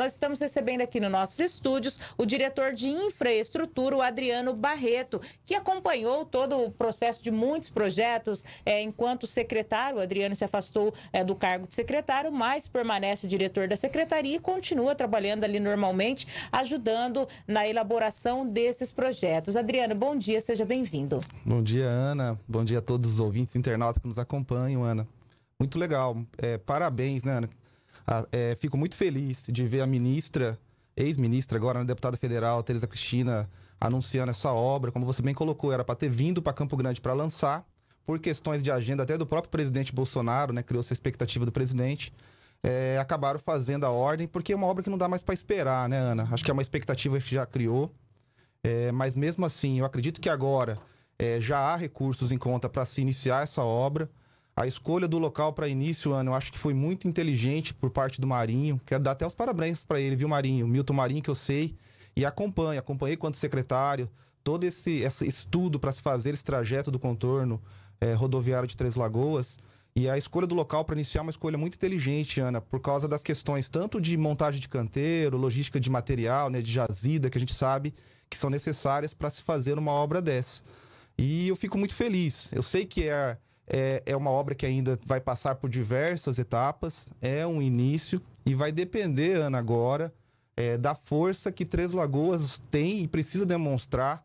Nós estamos recebendo aqui nos nossos estúdios o diretor de infraestrutura, o Adriano Barreto, que acompanhou todo o processo de muitos projetos é, enquanto secretário. O Adriano se afastou é, do cargo de secretário, mas permanece diretor da secretaria e continua trabalhando ali normalmente, ajudando na elaboração desses projetos. Adriano, bom dia, seja bem-vindo. Bom dia, Ana. Bom dia a todos os ouvintes internautas que nos acompanham, Ana. Muito legal. É, parabéns, né, Ana? Ah, é, fico muito feliz de ver a ministra, ex-ministra agora, né, deputada federal, Tereza Cristina, anunciando essa obra. Como você bem colocou, era para ter vindo para Campo Grande para lançar, por questões de agenda até do próprio presidente Bolsonaro, né? Criou essa expectativa do presidente. É, acabaram fazendo a ordem, porque é uma obra que não dá mais para esperar, né, Ana? Acho que é uma expectativa que já criou. É, mas mesmo assim, eu acredito que agora é, já há recursos em conta para se iniciar essa obra. A escolha do local para início, Ana, eu acho que foi muito inteligente por parte do Marinho. Quero dar até os parabéns para ele, viu, Marinho? Milton Marinho, que eu sei e acompanho. Acompanhei quanto secretário, todo esse, esse estudo para se fazer esse trajeto do contorno é, rodoviário de Três Lagoas. E a escolha do local para iniciar é uma escolha muito inteligente, Ana, por causa das questões tanto de montagem de canteiro, logística de material, né, de jazida, que a gente sabe que são necessárias para se fazer uma obra dessa. E eu fico muito feliz. Eu sei que é é, é uma obra que ainda vai passar por diversas etapas, é um início e vai depender, Ana, agora é, da força que Três Lagoas tem e precisa demonstrar,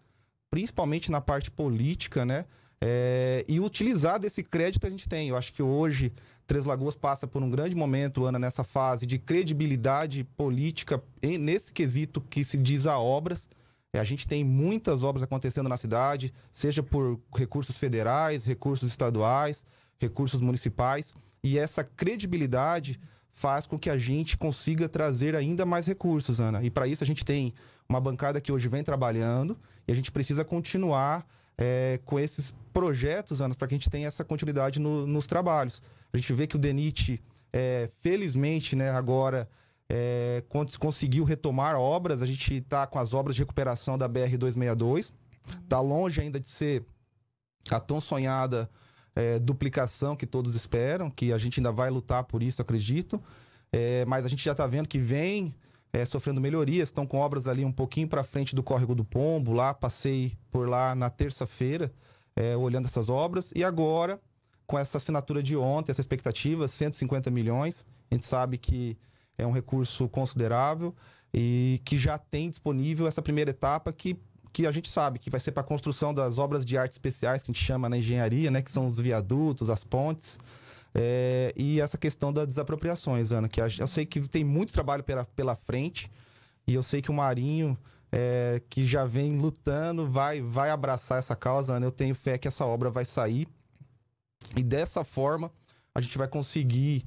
principalmente na parte política, né? É, e utilizar desse crédito que a gente tem. Eu acho que hoje Três Lagoas passa por um grande momento, Ana, nessa fase de credibilidade política nesse quesito que se diz a obras. É, a gente tem muitas obras acontecendo na cidade, seja por recursos federais, recursos estaduais, recursos municipais, e essa credibilidade faz com que a gente consiga trazer ainda mais recursos, Ana. E para isso a gente tem uma bancada que hoje vem trabalhando e a gente precisa continuar é, com esses projetos, Ana, para que a gente tenha essa continuidade no, nos trabalhos. A gente vê que o DENIT, é, felizmente, né, agora é, conseguiu retomar obras. A gente está com as obras de recuperação da BR-262. Está longe ainda de ser a tão sonhada é, duplicação que todos esperam, que a gente ainda vai lutar por isso, acredito. É, mas a gente já está vendo que vem é, sofrendo melhorias. Estão com obras ali um pouquinho para frente do Córrego do Pombo. Lá passei por lá na terça-feira, é, olhando essas obras. E agora, com essa assinatura de ontem, essa expectativa, 150 milhões. A gente sabe que é um recurso considerável e que já tem disponível essa primeira etapa que, que a gente sabe que vai ser para a construção das obras de arte especiais que a gente chama na engenharia, né, que são os viadutos, as pontes. É, e essa questão das desapropriações, Ana, que eu sei que tem muito trabalho pela, pela frente e eu sei que o Marinho, é, que já vem lutando, vai, vai abraçar essa causa, Ana. Eu tenho fé que essa obra vai sair e dessa forma a gente vai conseguir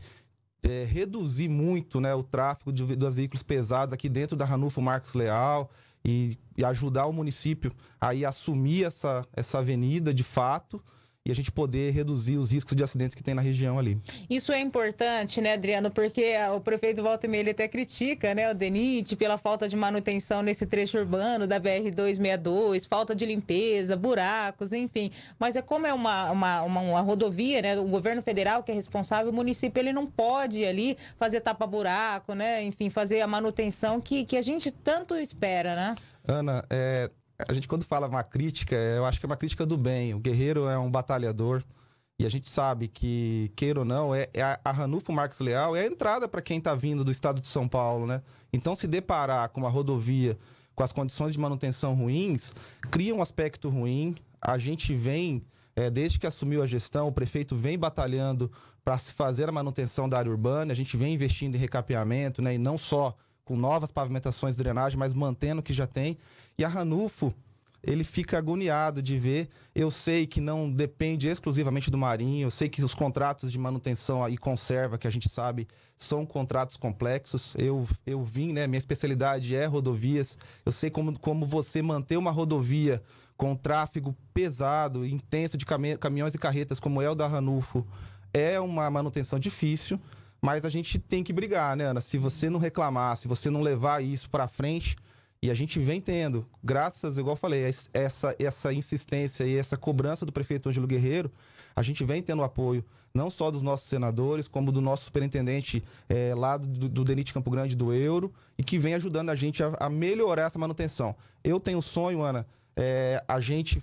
é, reduzir muito né, o tráfego de, dos veículos pesados aqui dentro da Ranulfo Marcos Leal e, e ajudar o município a assumir essa, essa avenida de fato e a gente poder reduzir os riscos de acidentes que tem na região ali. Isso é importante, né, Adriano? Porque o prefeito Walter Meire até critica, né, o DENIT pela falta de manutenção nesse trecho urbano da BR-262, falta de limpeza, buracos, enfim. Mas é como é uma, uma, uma, uma rodovia, né, o governo federal que é responsável, o município ele não pode ali fazer tapa-buraco, né, enfim, fazer a manutenção que, que a gente tanto espera, né? Ana, é, a gente quando fala uma crítica, é, eu acho que é uma crítica do bem. O guerreiro é um batalhador. E a gente sabe que, queira ou não, é, é a Ranufo Marcos Leal é a entrada para quem está vindo do estado de São Paulo, né? Então, se deparar com uma rodovia com as condições de manutenção ruins, cria um aspecto ruim. A gente vem, é, desde que assumiu a gestão, o prefeito vem batalhando para se fazer a manutenção da área urbana, a gente vem investindo em recapeamento, né? E não só com novas pavimentações de drenagem, mas mantendo o que já tem. E a Ranulfo, ele fica agoniado de ver. Eu sei que não depende exclusivamente do Marinho, eu sei que os contratos de manutenção e conserva, que a gente sabe, são contratos complexos. Eu, eu vim, né? Minha especialidade é rodovias. Eu sei como, como você manter uma rodovia com tráfego pesado, intenso de cami caminhões e carretas, como é o da Ranulfo, é uma manutenção difícil. Mas a gente tem que brigar, né, Ana? Se você não reclamar, se você não levar isso para frente, e a gente vem tendo, graças, igual eu falei, essa, essa insistência e essa cobrança do prefeito Ângelo Guerreiro, a gente vem tendo apoio não só dos nossos senadores, como do nosso superintendente é, lá do, do Denite Campo Grande do Euro, e que vem ajudando a gente a, a melhorar essa manutenção. Eu tenho um sonho, Ana, é, a gente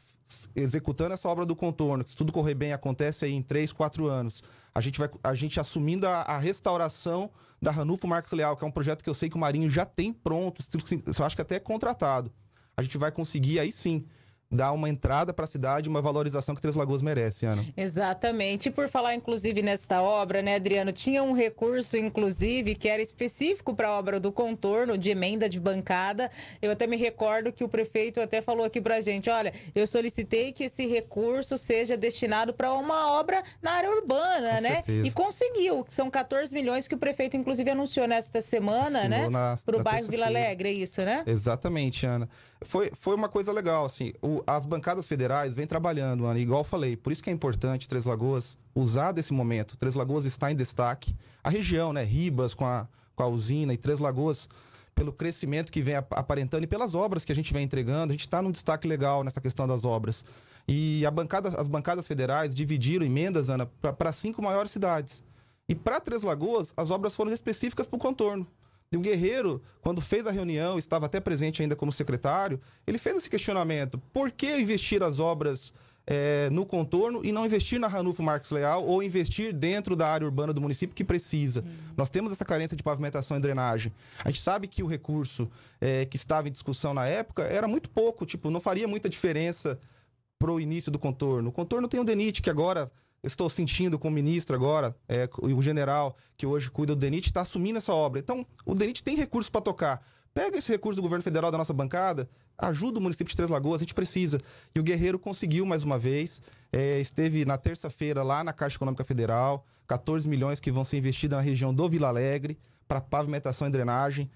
executando essa obra do contorno, que se tudo correr bem, acontece aí em três quatro anos a gente vai a gente assumindo a, a, restauração da Ranulfo Marques Leal, que é um projeto que eu sei que o Marinho já tem pronto, eu acho que até é contratado. A gente vai conseguir aí sim dar uma entrada para a cidade, uma valorização que Três Lagoas merece, Ana. Exatamente. E por falar, inclusive, nesta obra, né, Adriano, tinha um recurso, inclusive, que era específico para a obra do contorno, de emenda de bancada. Eu até me recordo que o prefeito até falou aqui para a gente, olha, eu solicitei que esse recurso seja destinado para uma obra na área urbana, Com né? Certeza. E conseguiu, que são 14 milhões que o prefeito, inclusive, anunciou nesta semana, né? Assinou né? Para o bairro Vila Alegre, é isso, né? Exatamente, Ana. Foi, foi uma coisa legal, assim, o as bancadas federais vêm trabalhando, Ana, igual eu falei, por isso que é importante Três Lagoas usar desse momento. Três Lagoas está em destaque. A região, né? Ribas com a, com a usina e Três Lagoas, pelo crescimento que vem aparentando e pelas obras que a gente vem entregando, a gente está num destaque legal nessa questão das obras. E a bancada, as bancadas federais dividiram emendas, Ana, para cinco maiores cidades. E para Três Lagoas, as obras foram específicas para o contorno. E o Guerreiro, quando fez a reunião, estava até presente ainda como secretário, ele fez esse questionamento: por que investir as obras é, no contorno e não investir na Ranulfo Marques Leal ou investir dentro da área urbana do município que precisa. Uhum. Nós temos essa carência de pavimentação e drenagem. A gente sabe que o recurso é, que estava em discussão na época era muito pouco, tipo, não faria muita diferença para o início do contorno. O contorno tem o DENIT, que agora estou sentindo com o ministro agora, é, o general que hoje cuida do DENIT, está assumindo essa obra. Então, o DENIT tem recursos para tocar. Pega esse recurso do governo federal da nossa bancada, ajuda o município de Três Lagoas, a gente precisa. E o Guerreiro conseguiu mais uma vez, é, esteve na terça-feira lá na Caixa Econômica Federal, 14 milhões que vão ser investidos na região do Vila Alegre para pavimentação e drenagem.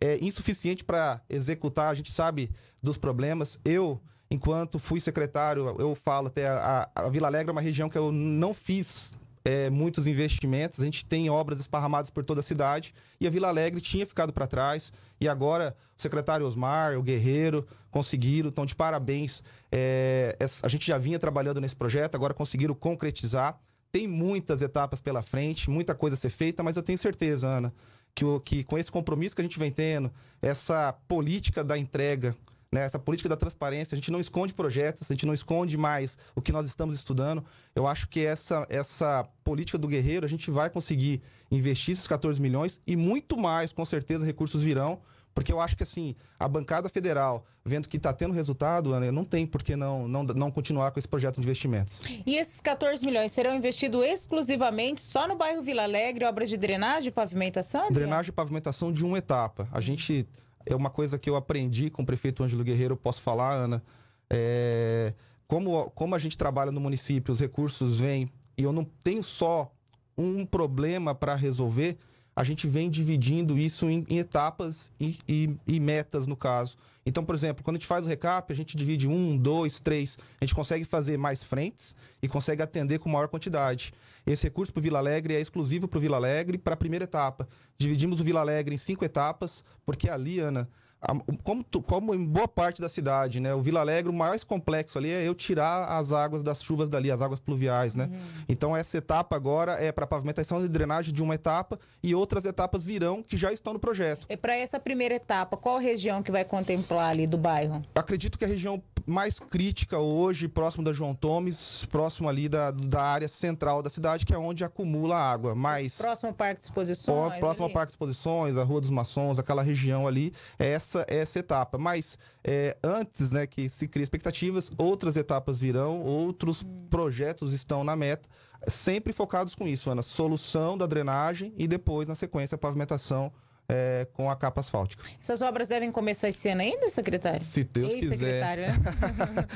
É insuficiente para executar, a gente sabe dos problemas. Eu enquanto fui secretário, eu falo até a, a Vila Alegre é uma região que eu não fiz é, muitos investimentos, a gente tem obras esparramadas por toda a cidade e a Vila Alegre tinha ficado para trás e agora o secretário Osmar, o Guerreiro conseguiram, então de parabéns. É, a gente já vinha trabalhando nesse projeto, agora conseguiram concretizar. Tem muitas etapas pela frente, muita coisa a ser feita, mas eu tenho certeza, Ana, que, o, que com esse compromisso que a gente vem tendo, essa política da entrega né? Essa política da transparência, a gente não esconde projetos, a gente não esconde mais o que nós estamos estudando. Eu acho que essa, essa política do guerreiro, a gente vai conseguir investir esses 14 milhões e muito mais, com certeza, recursos virão. Porque eu acho que assim, a bancada federal, vendo que está tendo resultado, não tem por que não, não, não continuar com esse projeto de investimentos. E esses 14 milhões serão investidos exclusivamente só no bairro Vila Alegre, obras de drenagem e pavimentação? Drenagem e pavimentação de uma etapa. A gente é uma coisa que eu aprendi com o prefeito Ângelo Guerreiro, posso falar, Ana. É, como, como a gente trabalha no município, os recursos vêm e eu não tenho só um problema para resolver, a gente vem dividindo isso em, em etapas e, e, e, metas, no caso. Então, por exemplo, quando a gente faz o recap, a gente divide um, dois, três. A gente consegue fazer mais frentes e consegue atender com maior quantidade. Esse recurso para o Vila Alegre é exclusivo para o Vila Alegre para a primeira etapa. Dividimos o Vila Alegre em cinco etapas, porque ali, Ana, a, como, tu, como, em boa parte da cidade, né? O Vila Alegre, o mais complexo ali é eu tirar as águas das chuvas dali, as águas pluviais, né? Uhum. Então essa etapa agora é para pavimentação e drenagem de uma etapa e outras etapas virão que já estão no projeto. E para essa primeira etapa, qual região que vai contemplar ali do bairro? Acredito que a região mais crítica hoje, próximo da João Tomes, próximo ali da, da área central da cidade, que é onde acumula água. Mas próximo ao Parque de Exposições. Próximo ali? ao Parque de Exposições, a Rua dos Maçons, aquela região ali, é essa essa essa etapa. Mas é, antes né, que se crie expectativas, outras etapas virão, outros projetos estão na meta, sempre focados com isso, Ana. Solução da drenagem e depois, na sequência, a pavimentação é, com a capa asfáltica. Essas obras devem começar esse ano ainda, secretário? Se Deus Ei, quiser. Secretário. É?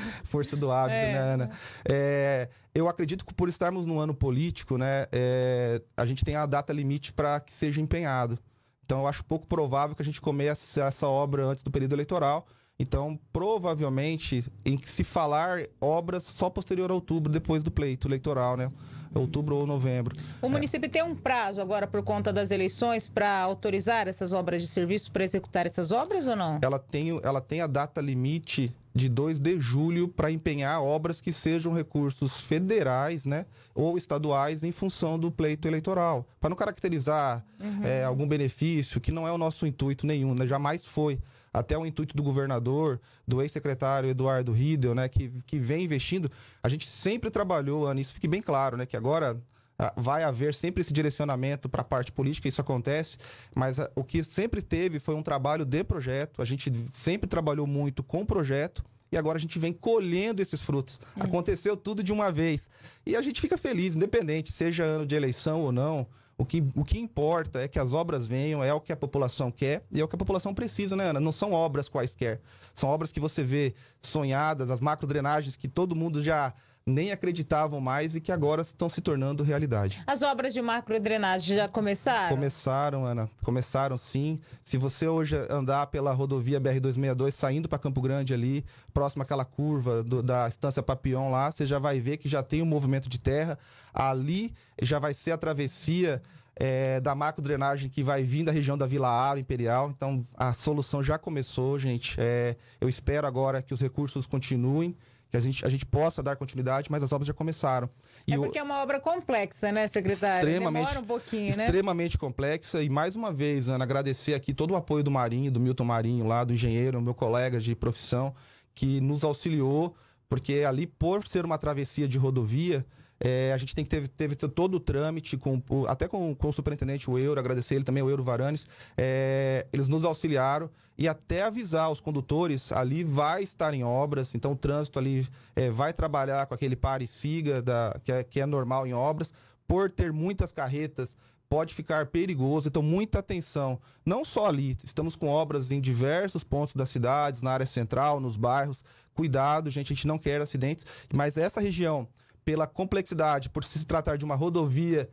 Força do hábito, é. né, Ana? É, eu acredito que por estarmos num ano político, né, é, a gente tem a data limite para que seja empenhado. Então eu acho pouco provável que a gente comece essa obra antes do período eleitoral. Então, provavelmente, em que se falar obras só posterior a outubro, depois do pleito eleitoral, né? outubro ou novembro. O município tem um prazo agora por conta das eleições para autorizar essas obras de serviço, para executar essas obras ou não? Ela tem, ela tem a data limite de 2 de julho para empenhar obras que sejam recursos federais né, ou estaduais em função do pleito eleitoral. Para não caracterizar uhum. é, algum benefício, que não é o nosso intuito nenhum, né, jamais foi até o intuito do governador, do ex-secretário Eduardo Riedel, né, que, que vem investindo. A gente sempre trabalhou, Ana, isso fique bem claro, né, que agora ah, vai haver sempre esse direcionamento para a parte política, isso acontece, mas ah, o que sempre teve foi um trabalho de projeto, a gente sempre trabalhou muito com projeto e agora a gente vem colhendo esses frutos. É. Aconteceu tudo de uma vez. E a gente fica feliz, independente, seja ano de eleição ou não, o que, o que importa é que as obras venham, é o que a população quer e é o que a população precisa, né, Ana? Não são obras quaisquer. São obras que você vê sonhadas, as macro drenagens que todo mundo já nem acreditavam mais e que agora estão se tornando realidade. As obras de macrodrenagem já começaram? Começaram, Ana. Começaram sim. Se você hoje andar pela rodovia BR-262, saindo para Campo Grande ali, próximo àquela curva do, da Estância Papião lá, você já vai ver que já tem um movimento de terra. Ali já vai ser a travessia é, da macrodrenagem que vai vir da região da Vila Aro Imperial. Então, a solução já começou, gente. É, eu espero agora que os recursos continuem que a gente, a gente possa dar continuidade, mas as obras já começaram. E é porque é uma obra complexa, né, secretário? Extremamente, Demora um pouquinho, né? Extremamente complexa. E mais uma vez, Ana, agradecer aqui todo o apoio do Marinho, do Milton Marinho lá, do engenheiro, meu colega de profissão, que nos auxiliou, porque ali, por ser uma travessia de rodovia, é, a gente tem que teve, teve todo o trâmite, com, até com, com o superintendente o Euro, agradecer ele também, o Euro Varanes. É, eles nos auxiliaram e até avisar os condutores ali vai estar em obras, então o trânsito ali é, vai trabalhar com aquele pare e siga da, que, é, que é normal em obras. Por ter muitas carretas, pode ficar perigoso, então muita atenção. Não só ali, estamos com obras em diversos pontos das cidades, na área central, nos bairros. Cuidado, gente, a gente não quer acidentes, mas essa região pela complexidade, por se tratar de uma rodovia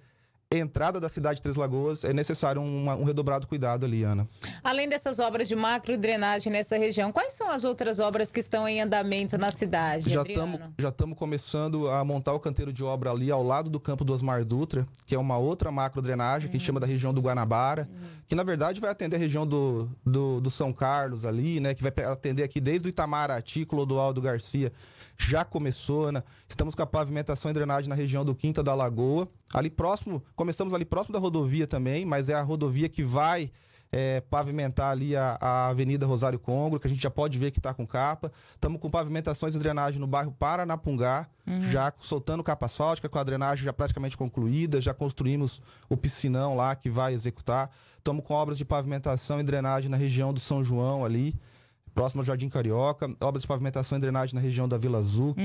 entrada da cidade de Três Lagoas, é necessário um, um redobrado cuidado ali, Ana. Além dessas obras de macro drenagem nessa região, quais são as outras obras que estão em andamento na cidade, já estamos Já estamos começando a montar o canteiro de obra ali ao lado do campo do Osmar Dutra, que é uma outra macro drenagem que gente uhum. chama da região do Guanabara, que na verdade vai atender a região do, do, do, São Carlos ali, né, que vai atender aqui desde o Itamaraty, Clodoaldo Garcia, já começou, Ana. Estamos com a pavimentação e drenagem na região do Quinta da Lagoa, ali próximo Começamos ali próximo da rodovia também, mas é a rodovia que vai é, pavimentar ali a, a, Avenida Rosário Congro, que a gente já pode ver que está com capa. Estamos com pavimentações e drenagem no bairro Paranapungá, uhum. já soltando capa asfáltica, com a drenagem já praticamente concluída, já construímos o piscinão lá que vai executar. Estamos com obras de pavimentação e drenagem na região do São João ali próximo ao Jardim Carioca, obras de pavimentação e drenagem na região da Vila Zuc.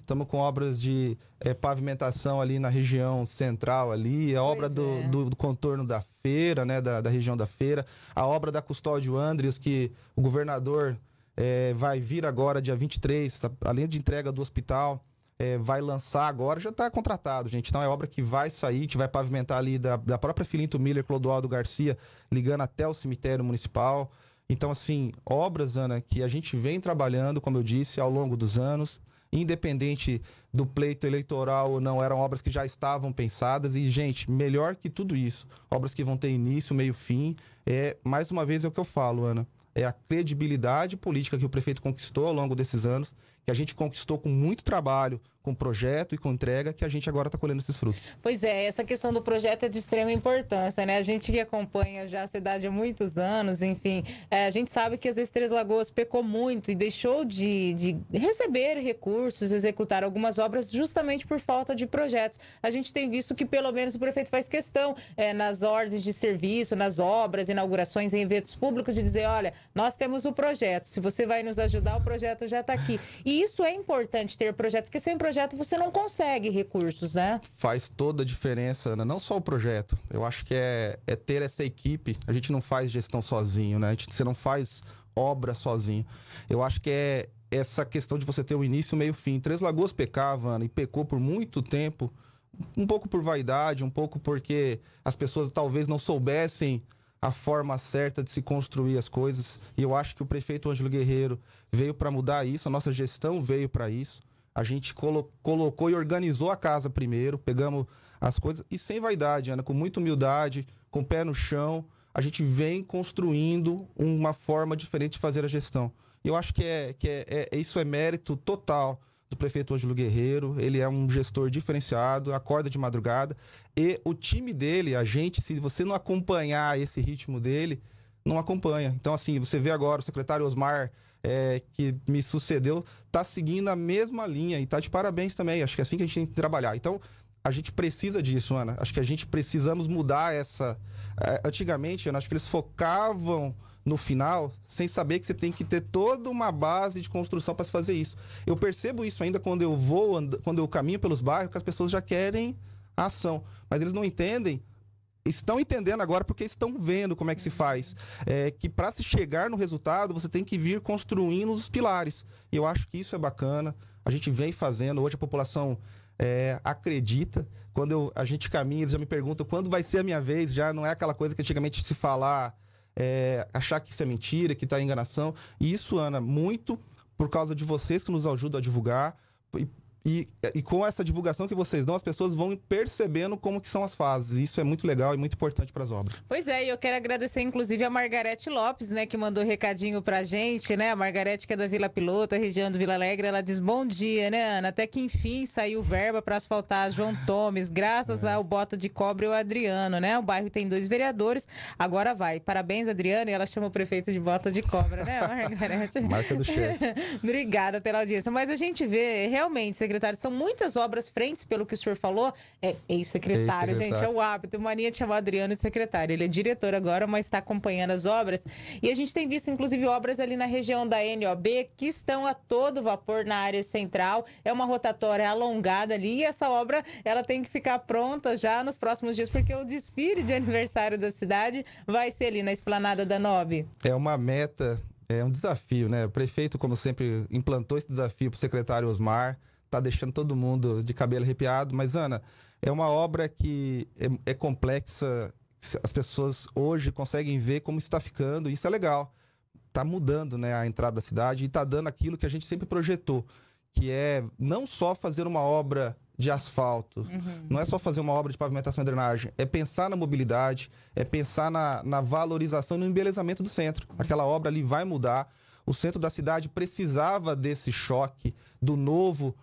Estamos uhum. com obras de é, pavimentação ali na região central ali, a pois obra do, é. do, do, contorno da feira, né, da, da, região da feira, a obra da Custódio Andres, que o governador é, vai vir agora, dia 23, tá, além de entrega do hospital. Eh, vai lançar agora, já está contratado, gente. Então é obra que vai sair, que vai pavimentar ali da, da própria Filinto Miller, Clodoaldo Garcia, ligando até o cemitério municipal. Então, assim, obras, Ana, que a gente vem trabalhando, como eu disse, ao longo dos anos, independente do pleito eleitoral ou não, eram obras que já estavam pensadas. E, gente, melhor que tudo isso, obras que vão ter início, meio, fim, é, mais uma vez, é o que eu falo, Ana. É a credibilidade política que o prefeito conquistou ao longo desses anos, que a gente conquistou com muito trabalho, com projeto e com entrega que a gente agora está colhendo esses frutos. Pois é, essa questão do projeto é de extrema importância, né? A gente que acompanha já a cidade há muitos anos, enfim, é, a gente sabe que às vezes Três Lagoas pecou muito e deixou de, de receber recursos, executar algumas obras justamente por falta de projetos. A gente tem visto que pelo menos o prefeito faz questão é, nas ordens de serviço, nas obras, inaugurações em eventos públicos de dizer, olha, nós temos o projeto, se você vai nos ajudar, o projeto já está aqui. E isso é importante ter projeto, porque sem projeto projeto você não consegue recursos, né? Faz toda a diferença, Ana. Não só o projeto. Eu acho que é, é ter essa equipe. A gente não faz gestão sozinho, né? A gente, você não faz obra sozinho. Eu acho que é essa questão de você ter o e o meio fim. Três Lagoas pecava, Ana, e pecou por muito tempo. Um pouco por vaidade, um pouco porque as pessoas talvez não soubessem a forma certa de se construir as coisas. E eu acho que o prefeito Ângelo Guerreiro veio para mudar isso, a nossa gestão veio para isso a gente colo colocou e organizou a casa primeiro, pegamos as coisas e sem vaidade, Ana, com muita humildade, com o pé no chão, a gente vem construindo uma forma diferente de fazer a gestão. Eu acho que, é, que é, é, é isso é mérito total do prefeito Ângelo Guerreiro. Ele é um gestor diferenciado, acorda de madrugada. E o time dele, a gente, se você não acompanhar esse ritmo dele, não acompanha. Então, assim, você vê agora o secretário Osmar é, que me sucedeu está seguindo a mesma linha e está de parabéns também. Acho que é assim que a gente tem que trabalhar. Então, a gente precisa disso, Ana. Acho que a gente precisamos mudar essa. É, antigamente, Ana, acho que eles focavam no final sem saber que você tem que ter toda uma base de construção para se fazer isso. Eu percebo isso ainda quando eu vou, quando eu caminho pelos bairros, que as pessoas já querem ação, mas eles não entendem estão entendendo agora porque estão vendo como é que se faz. É, que para se chegar no resultado, você tem que vir construindo os pilares. E eu acho que isso é bacana. A gente vem fazendo, hoje a população é, acredita. Quando eu, a gente caminha, eles já me perguntam quando vai ser a minha vez, já não é aquela coisa que antigamente se falar, é, achar que isso é mentira, que está enganação. E isso, Ana, muito por causa de vocês que nos ajudam a divulgar e, e com essa divulgação que vocês dão, as pessoas vão percebendo como que são as fases. Isso é muito legal e muito importante para as obras. Pois é, e eu quero agradecer inclusive a Margarete Lopes, né, que mandou recadinho pra gente, né? A Margarete que é da Vila Piloto, região do Vila Alegre, ela diz: "Bom dia, né, Ana? Até que enfim saiu verba para asfaltar João Tomes, graças é. ao Bota de Cobre e o Adriano, né? O bairro tem dois vereadores, agora vai. Parabéns, Adriano, e ela chama o prefeito de Bota de Cobra, né, Margarete? Marca do chefe. Obrigada pela audiência, mas a gente vê realmente, secretário secretário. São muitas obras frentes, pelo que o senhor falou. É ex-secretário, ex gente, é o hábito. Mania de chamar Adriano secretário. Ele é diretor agora, mas está acompanhando as obras. E a gente tem visto, inclusive, obras ali na região da NOB que estão a todo vapor na área central. É uma rotatória alongada ali e essa obra ela tem que ficar pronta já nos próximos dias, porque o desfile de aniversário da cidade vai ser ali na esplanada da Nove. É uma meta é um desafio, né? O prefeito, como sempre, implantou esse desafio para o secretário Osmar tá deixando todo mundo de cabelo arrepiado. Mas, Ana, é uma obra que é, é complexa. As pessoas hoje conseguem ver como está ficando. Isso é legal. Tá mudando né, a entrada da cidade e tá dando aquilo que a gente sempre projetou, que é não só fazer uma obra de asfalto. Uhum. Não é só fazer uma obra de pavimentação e drenagem. É pensar na mobilidade, é pensar na, na valorização e no embelezamento do centro. Aquela obra ali vai mudar. O centro da cidade precisava desse choque, do novo,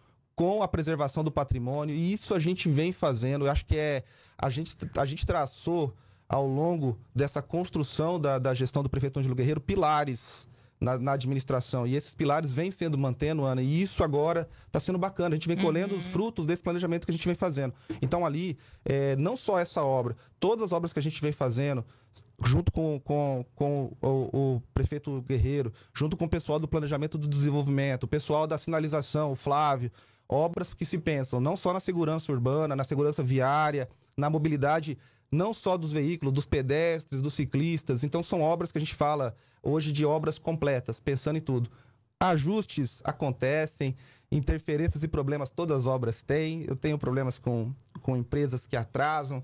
com a preservação do patrimônio, e isso a gente vem fazendo. Eu acho que é. A gente, a gente traçou ao longo dessa construção da, da gestão do prefeito Ângelo Guerreiro pilares na, na, administração. E esses pilares vêm sendo mantendo, Ana, e isso agora está sendo bacana. A gente vem uhum. colhendo uhum. os frutos desse planejamento que a gente vem fazendo. Então, ali, é, não só essa obra, todas as obras que a gente vem fazendo, junto com, com, com o, o, prefeito Guerreiro, junto com o pessoal do planejamento do desenvolvimento, o pessoal da sinalização, o Flávio, obras que se pensam não só na segurança urbana, na segurança viária, na mobilidade não só dos veículos, dos pedestres, dos ciclistas. Então são obras que a gente fala hoje de obras completas, pensando em tudo. Ajustes acontecem, interferências e problemas todas as obras têm. Eu tenho problemas com, com empresas que atrasam.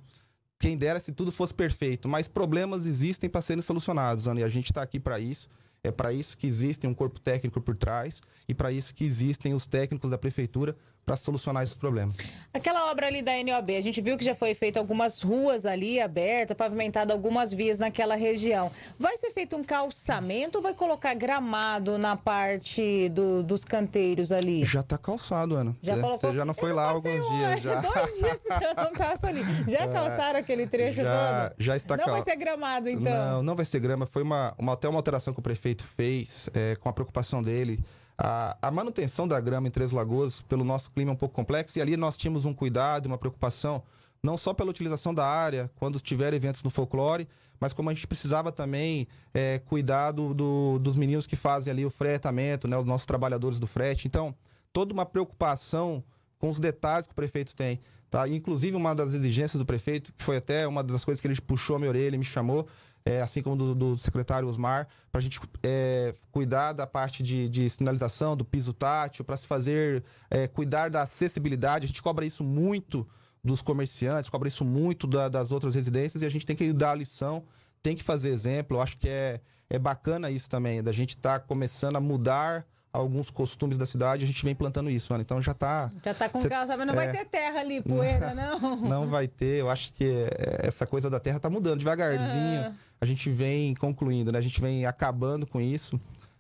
Quem dera se tudo fosse perfeito, mas problemas existem para serem solucionados, Ana, e a gente está aqui para isso. É para isso que existe um corpo técnico por trás e para isso que existem os técnicos da prefeitura para solucionar esses problemas. Aquela obra ali da NOB, a gente viu que já foi feita algumas ruas ali abertas, pavimentada algumas vias naquela região. Vai ser feito um calçamento ou vai colocar gramado na parte do, dos canteiros ali? Já está calçado, Ana. Já Você, é, colocou... você já não foi eu lá alguns dias. Já. Dois dias eu não passo ali. Já é, calçaram aquele trecho já, todo? Já está calçado. Não cal... vai ser gramado, então? Não, não vai ser grama. Foi uma, uma, até uma alteração que o prefeito fez é, com a preocupação dele a, a manutenção da grama em Três Lagoas, pelo nosso clima, é um pouco complexo, e ali nós tínhamos um cuidado, uma preocupação, não só pela utilização da área, quando tiver eventos no folclore, mas como a gente precisava também é, cuidar do, do, dos meninos que fazem ali o fretamento, né, os nossos trabalhadores do frete. Então, toda uma preocupação com os detalhes que o prefeito tem. Tá? Inclusive, uma das exigências do prefeito, que foi até uma das coisas que ele puxou a minha orelha e me chamou, é, assim como do, do secretário Osmar, para a gente é, cuidar da parte de, de, sinalização, do piso tátil, para se fazer é, cuidar da acessibilidade. A gente cobra isso muito dos comerciantes, cobra isso muito da, das outras residências e a gente tem que dar a lição, tem que fazer exemplo. Eu acho que é, é bacana isso também, da gente estar tá começando a mudar alguns costumes da cidade, a gente vem plantando isso, né? Então já tá. Já tá com cê, mas não é, vai ter terra ali, poeira, não. Não vai ter. Eu acho que é, essa coisa da terra tá mudando devagarzinho. É a gente vem concluindo, né? A gente vem acabando com isso.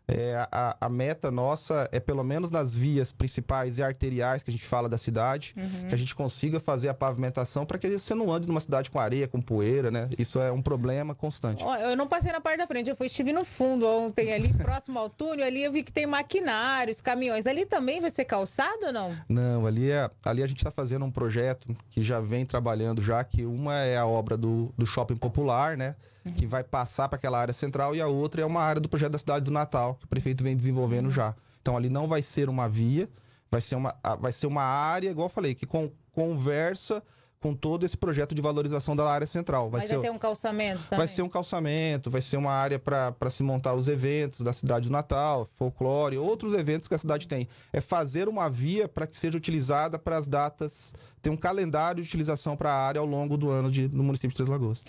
É, a, a, meta nossa é, pelo menos nas vias principais e arteriais que a gente fala da cidade, uhum. que a gente consiga fazer a pavimentação para que você não ande numa cidade com areia, com poeira, né? Isso é um problema constante. Eu não passei na parte da frente, eu fui, estive no fundo ontem ali, próximo ao túnel, ali eu vi que tem maquinários, caminhões. Ali também vai ser calçado ou não? Não, ali, é, ali a gente está fazendo um projeto que já vem trabalhando já, que uma é a obra do, do shopping popular, né? que vai passar para aquela área central, e a outra é uma área do projeto da cidade do Natal, que o prefeito vem desenvolvendo já. Então ali não vai ser uma via, vai ser uma, vai ser uma área, igual eu falei, que conversa com todo esse projeto de valorização da área central. Vai, Mas ser, ter um calçamento também. Vai ser um calçamento, vai ser uma área para se montar os eventos da cidade do Natal, folclore, outros eventos que a cidade tem. É fazer uma via para que seja utilizada para as datas, ter um calendário de utilização para a área ao longo do ano de, no município de Três Lagoas.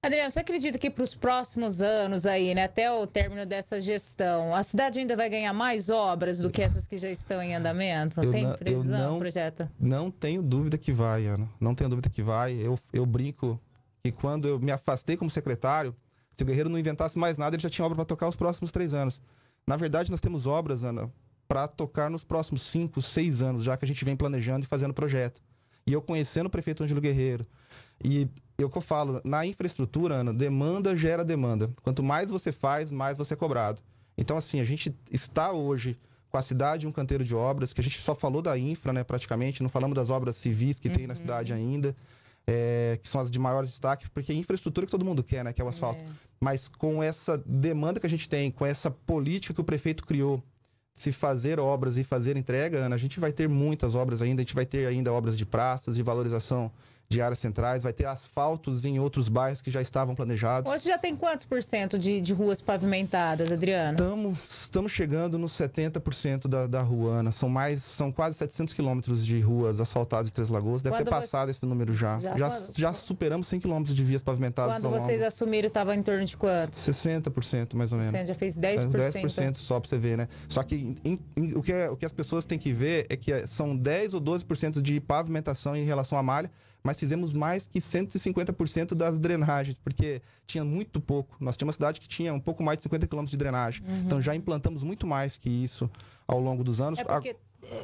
Adriano, você acredita que para os próximos anos aí, né, até o término dessa gestão, a cidade ainda vai ganhar mais obras do que essas que já estão em andamento? Eu Tem não, previsão, não, Não tenho dúvida que vai, Ana. Não tenho dúvida que vai. Eu, eu brinco que quando eu me afastei como secretário, se o Guerreiro não inventasse mais nada, ele já tinha obra para tocar os próximos três anos. Na verdade, nós temos obras, Ana, para tocar nos próximos cinco, seis anos, já que a gente vem planejando e fazendo projeto. E eu conhecendo o prefeito Ângelo Guerreiro e e é o que eu falo, na infraestrutura, Ana, demanda gera demanda. Quanto mais você faz, mais você é cobrado. Então, assim, a gente está hoje com a cidade um canteiro de obras, que a gente só falou da infra, né, praticamente, não falamos das obras civis que uhum. tem na uhum. cidade ainda, é, que são as de maior destaque, porque é infraestrutura que todo mundo quer, né, que é o asfalto. É. Mas com essa demanda que a gente tem, com essa política que o prefeito criou, se fazer obras e fazer entrega, Ana, a gente vai ter muitas obras ainda, a gente vai ter ainda obras de praças, de valorização de áreas centrais, vai ter asfaltos em outros bairros que já estavam planejados. Hoje já tem quantos por cento de, de ruas pavimentadas, Adriano? Estamos, estamos chegando nos 70% da, da rua, Ana. São, mais, são quase 700 quilômetros de ruas asfaltadas em Três Lagoas. Deve quando ter passado você... esse número já. Já, já, quando... já superamos 100 quilômetros de vias pavimentadas. Quando vocês assumiram, estava em torno de quanto? 60% mais ou menos. 60, já fez 10%. 10% é, então. só para você ver, né? Só que em, em, o, que é, o que as pessoas têm que ver é que são 10 ou 12% de pavimentação em relação à malha mas fizemos mais que 150% das drenagens, porque tinha muito pouco. Nós tínhamos uma cidade que tinha um pouco mais de 50 quilômetros de drenagem. Uhum. Então já implantamos muito mais que isso ao longo dos anos. É porque...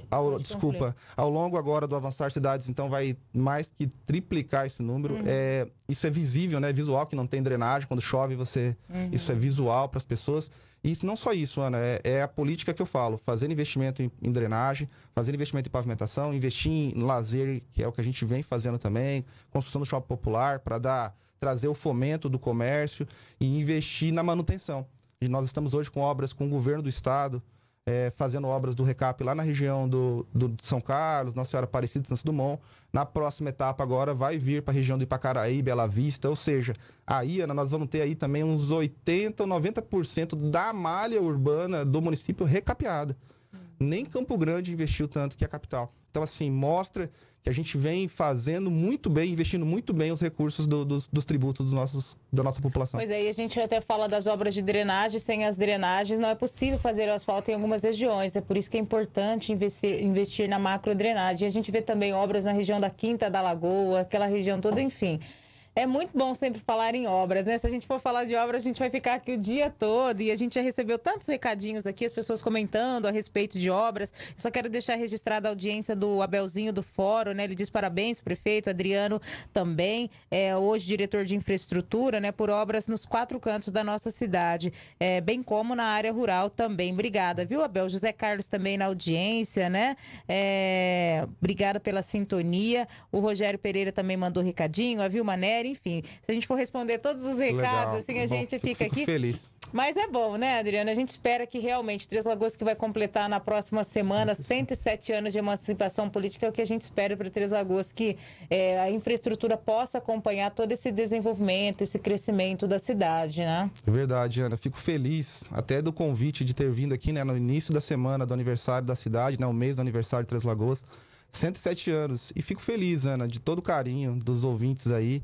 Ao, desculpa, ao longo agora do avançar cidades, então vai mais que triplicar esse número. Uhum. É, isso é visível, né? É visual que não tem drenagem quando chove, você uhum. isso é visual para as pessoas. E não só isso, Ana, é, é a política que eu falo: fazer investimento em, em, drenagem, fazer investimento em pavimentação, investir em lazer, que é o que a gente vem fazendo também, construção do shopping popular para dar trazer o fomento do comércio e investir na manutenção. E nós estamos hoje com obras com o governo do estado, é, fazendo obras do recap lá na região do, do São Carlos, Nossa Senhora Aparecida, Santos Dumont. Na próxima etapa agora vai vir para a região do Ipacaraí, Bela Vista, ou seja, aí Ana, nós vamos ter aí também uns 80 ou 90% da malha urbana do município recapeada. Hum. Nem Campo Grande investiu tanto que a capital. Então assim, mostra que a gente vem fazendo muito bem, investindo muito bem os recursos do, dos, dos, tributos dos nossos, da nossa população. Pois é, e a gente até fala das obras de drenagem, sem as drenagens não é possível fazer o asfalto em algumas regiões, é por isso que é importante investir, investir na macro drenagem. A gente vê também obras na região da Quinta da Lagoa, aquela região toda, enfim. É muito bom sempre falar em obras, né? Se a gente for falar de obras, a gente vai ficar aqui o dia todo e a gente já recebeu tantos recadinhos aqui, as pessoas comentando a respeito de obras. Eu só quero deixar registrada a audiência do Abelzinho do Fórum, né? Ele diz parabéns, prefeito Adriano também, é, hoje diretor de infraestrutura, né? Por obras nos quatro cantos da nossa cidade, é, bem como na área rural também. Obrigada, viu, Abel? José Carlos também na audiência, né? É, obrigada pela sintonia. O Rogério Pereira também mandou recadinho, a Vilma Nery enfim. Se a gente for responder todos os recados, Legal. assim, a Bom, gente fica aqui. feliz. Mas é bom, né, Adriana? A gente espera que realmente Três Lagoas, que vai completar na próxima semana 107 anos de emancipação política, é o que a gente espera para Três Lagoas, que é, a infraestrutura possa acompanhar todo esse desenvolvimento, esse crescimento da cidade, né? É verdade, Ana. Fico feliz até do convite de ter vindo aqui, né, no início da semana do aniversário da cidade, né, o mês do aniversário de Três Lagoas. 107 anos. E fico feliz, Ana, de todo o carinho dos ouvintes aí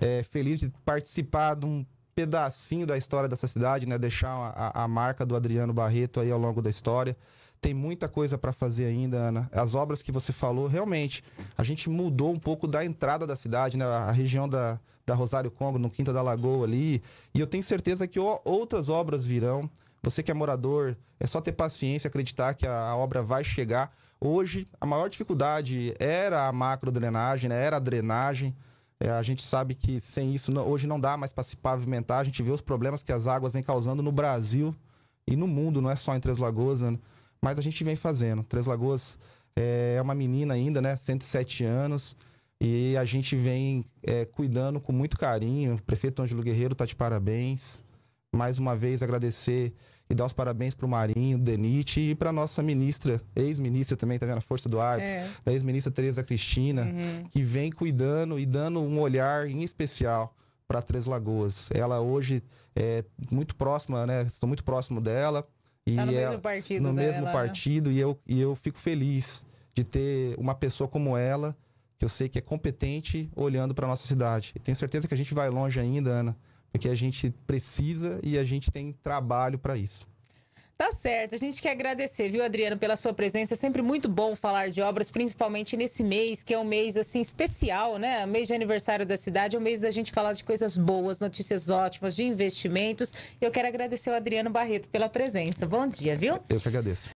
é, feliz de participar de um pedacinho da história dessa cidade, né? Deixar a, a marca do Adriano Barreto aí ao longo da história. Tem muita coisa para fazer ainda, Ana. As obras que você falou, realmente, a gente mudou um pouco da entrada da cidade, né? A região da, da Rosário Congo, no Quinta da Lagoa ali. E eu tenho certeza que outras obras virão. Você que é morador, é só ter paciência, acreditar que a, obra vai chegar. Hoje, a maior dificuldade era a macro drenagem, né? era a drenagem. É, a gente sabe que sem isso não, hoje não dá mais para se pavimentar. A gente vê os problemas que as águas vêm causando no Brasil e no mundo, não é só em Três Lagoas, né? mas a gente vem fazendo. Três Lagoas é, é uma menina ainda, né? 107 anos. E a gente vem é, cuidando com muito carinho. O prefeito Ângelo Guerreiro está de parabéns. Mais uma vez agradecer e dar os parabéns para o Marinho, Denite e para nossa ministra, ex-ministra também, tá vendo? Força do Hábito, é. da ex-ministra Tereza Cristina, uhum. que vem cuidando e dando um olhar em especial para Três Lagoas. Ela hoje é muito próxima, né? Estou muito próximo dela. E tá no ela, é mesmo partido. No dela, mesmo né? partido, e eu, e eu fico feliz de ter uma pessoa como ela, que eu sei que é competente, olhando para nossa cidade. E tenho certeza que a gente vai longe ainda, Ana porque a gente precisa e a gente tem trabalho para isso. Tá certo. A gente quer agradecer, viu, Adriano, pela sua presença. É sempre muito bom falar de obras, principalmente nesse mês, que é um mês assim especial, né? mês de aniversário da cidade, é mês da gente falar de coisas boas, notícias ótimas, de investimentos. Eu quero agradecer o Adriano Barreto pela presença. Bom dia, viu? Eu que agradeço.